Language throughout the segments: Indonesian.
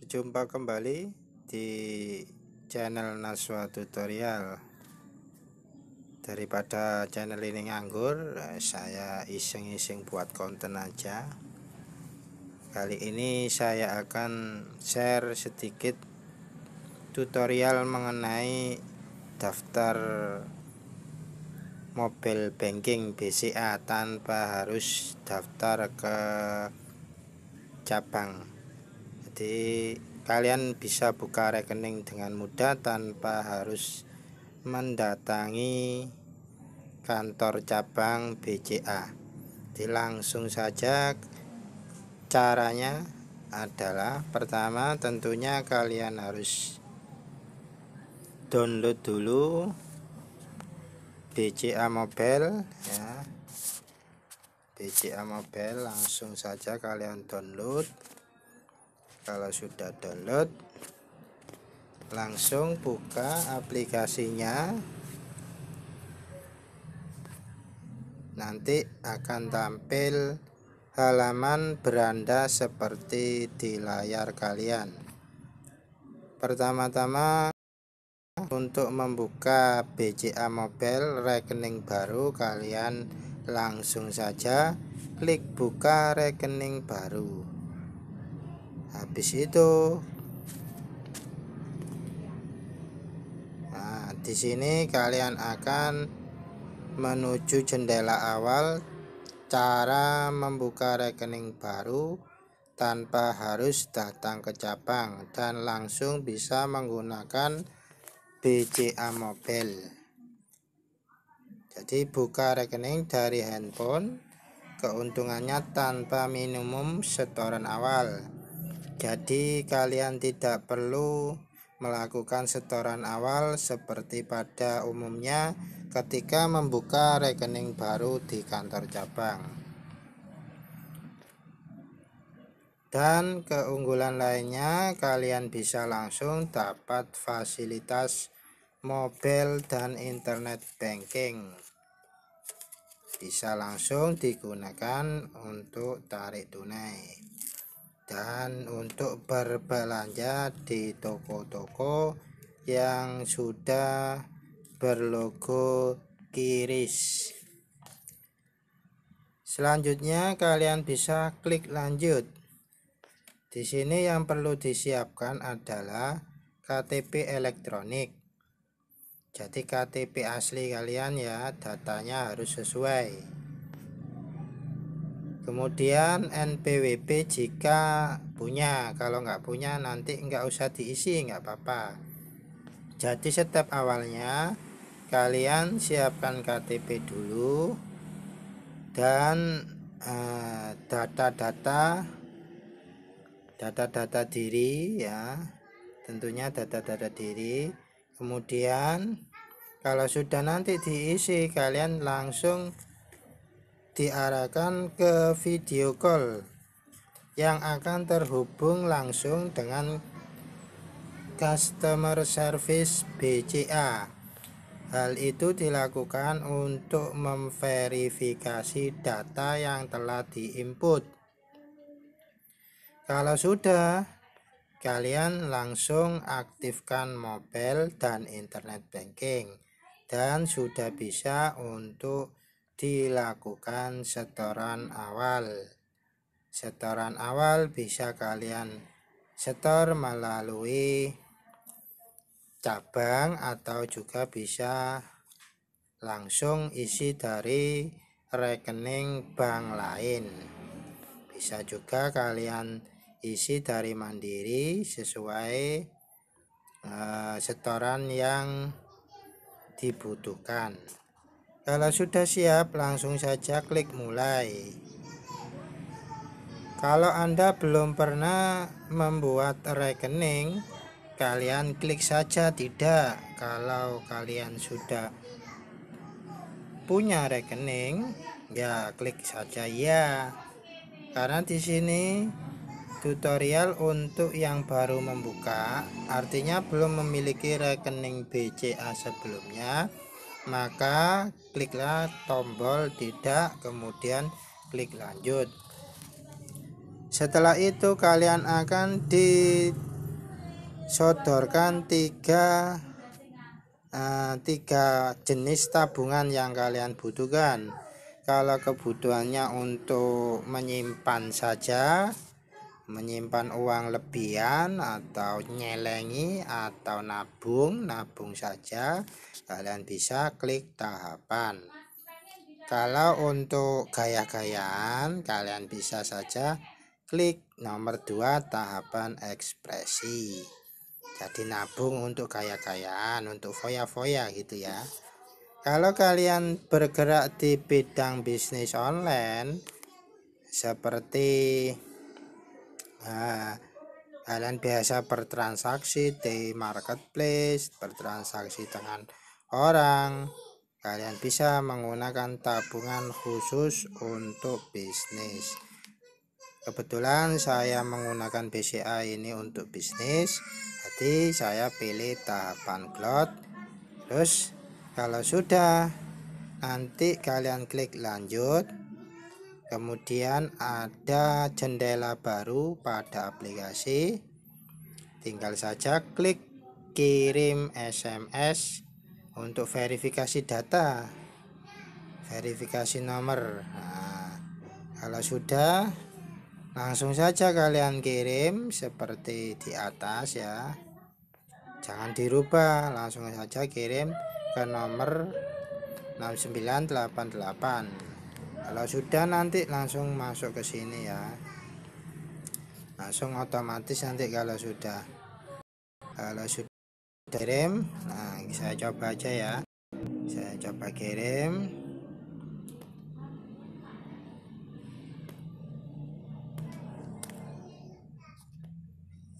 Berjumpa kembali di channel Naswa Tutorial Daripada channel ini nganggur Saya iseng-iseng buat konten aja Kali ini saya akan share sedikit tutorial mengenai daftar mobil banking BCA tanpa harus daftar ke cabang jadi kalian bisa buka rekening dengan mudah tanpa harus mendatangi kantor cabang BCA jadi langsung saja caranya adalah pertama tentunya kalian harus download dulu BCA Mobile ya BCA Mobile langsung saja kalian download kalau sudah download langsung buka aplikasinya nanti akan tampil halaman beranda seperti di layar kalian pertama-tama untuk membuka BCA Mobile rekening baru kalian langsung saja klik buka rekening baru habis itu nah di sini kalian akan menuju jendela awal cara membuka rekening baru tanpa harus datang ke cabang dan langsung bisa menggunakan BCA Mobile jadi buka rekening dari handphone keuntungannya tanpa minimum setoran awal jadi kalian tidak perlu melakukan setoran awal seperti pada umumnya ketika membuka rekening baru di kantor cabang. Dan keunggulan lainnya, kalian bisa langsung dapat fasilitas mobile dan internet banking. Bisa langsung digunakan untuk tarik tunai dan untuk berbelanja di toko-toko yang sudah berlogo kiris selanjutnya kalian bisa klik lanjut di sini yang perlu disiapkan adalah KTP elektronik jadi KTP asli kalian ya datanya harus sesuai kemudian NPWP jika punya kalau nggak punya nanti nggak usah diisi nggak apa-apa jadi setiap awalnya kalian siapkan KTP dulu dan eh, data-data data-data diri ya tentunya data-data diri kemudian kalau sudah nanti diisi kalian langsung diarahkan ke video call yang akan terhubung langsung dengan customer service BCA. Hal itu dilakukan untuk memverifikasi data yang telah diinput. Kalau sudah, kalian langsung aktifkan mobile dan internet banking dan sudah bisa untuk dilakukan setoran awal. Setoran awal bisa kalian setor melalui cabang atau juga bisa langsung isi dari rekening bank lain. Bisa juga kalian isi dari Mandiri sesuai uh, setoran yang dibutuhkan. Kalau sudah siap, langsung saja klik mulai. Kalau Anda belum pernah membuat rekening, kalian klik saja tidak. Kalau kalian sudah punya rekening, ya klik saja ya. Karena di sini tutorial untuk yang baru membuka, artinya belum memiliki rekening BCA sebelumnya maka kliklah tombol tidak kemudian klik lanjut setelah itu kalian akan disodorkan tiga uh, tiga jenis tabungan yang kalian butuhkan kalau kebutuhannya untuk menyimpan saja menyimpan uang lebihan atau nyelengi atau nabung nabung saja kalian bisa klik tahapan kalau untuk gaya-gayaan kalian bisa saja klik nomor 2 tahapan ekspresi jadi nabung untuk gaya-gayaan untuk foya-foya gitu ya kalau kalian bergerak di bidang bisnis online seperti nah kalian biasa bertransaksi di marketplace bertransaksi dengan orang kalian bisa menggunakan tabungan khusus untuk bisnis kebetulan saya menggunakan BCA ini untuk bisnis jadi saya pilih tahapan cloud terus kalau sudah nanti kalian klik lanjut kemudian ada jendela baru pada aplikasi tinggal saja klik kirim SMS untuk verifikasi data verifikasi nomor nah, kalau sudah langsung saja kalian kirim seperti di atas ya jangan dirubah langsung saja kirim ke nomor 6988 kalau sudah nanti langsung masuk ke sini ya langsung otomatis nanti kalau sudah kalau sudah kirim nah saya coba aja ya saya coba kirim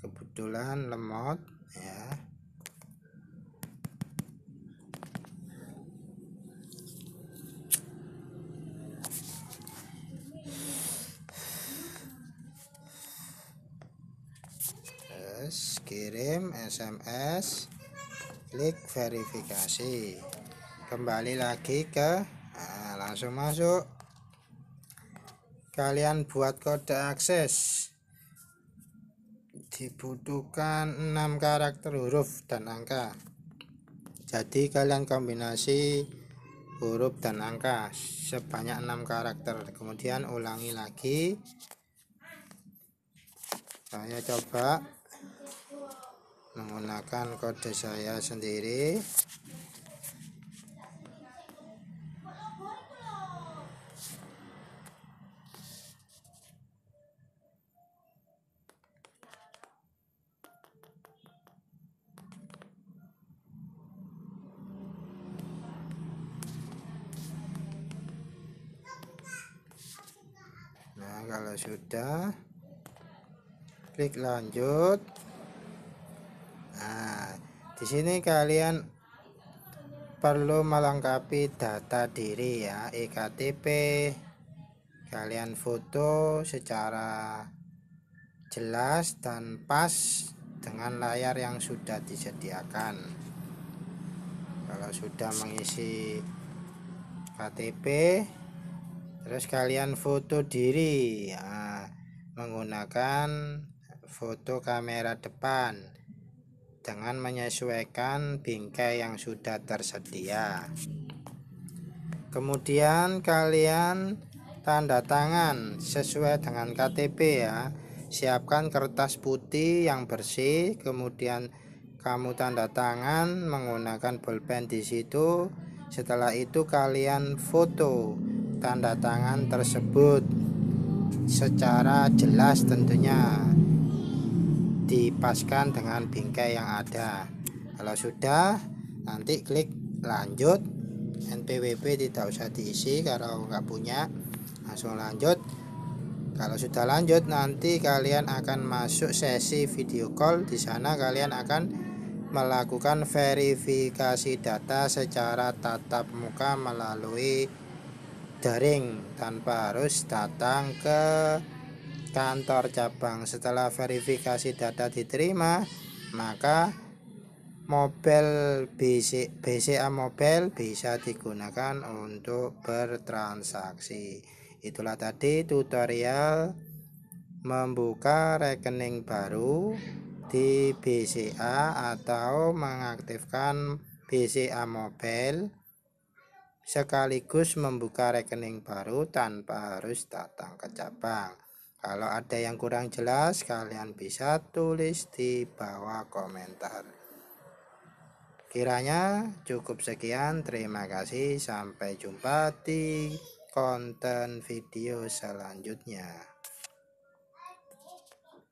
kebetulan lemot ya SMS kirim SMS klik verifikasi kembali lagi ke nah, langsung masuk kalian buat kode akses dibutuhkan 6 karakter huruf dan angka jadi kalian kombinasi huruf dan angka sebanyak 6 karakter kemudian ulangi lagi saya coba menggunakan kode saya sendiri Nah, kalau sudah klik lanjut Nah, di sini kalian perlu melengkapi data diri ya, EKTP, kalian foto secara jelas dan pas dengan layar yang sudah disediakan. Kalau sudah mengisi KTP, terus kalian foto diri ya, menggunakan foto kamera depan dengan menyesuaikan bingkai yang sudah tersedia. Kemudian kalian tanda tangan sesuai dengan KTP ya. Siapkan kertas putih yang bersih, kemudian kamu tanda tangan menggunakan pulpen di situ. Setelah itu kalian foto tanda tangan tersebut secara jelas tentunya dipaskan dengan bingkai yang ada kalau sudah nanti klik lanjut NPWP tidak usah diisi kalau nggak punya langsung lanjut kalau sudah lanjut nanti kalian akan masuk sesi video call di sana kalian akan melakukan verifikasi data secara tatap muka melalui daring tanpa harus datang ke kantor cabang. Setelah verifikasi data diterima, maka mobil BCA mobile bisa digunakan untuk bertransaksi. Itulah tadi tutorial membuka rekening baru di BCA atau mengaktifkan BCA mobile sekaligus membuka rekening baru tanpa harus datang ke cabang. Kalau ada yang kurang jelas, kalian bisa tulis di bawah komentar. Kiranya cukup sekian. Terima kasih. Sampai jumpa di konten video selanjutnya.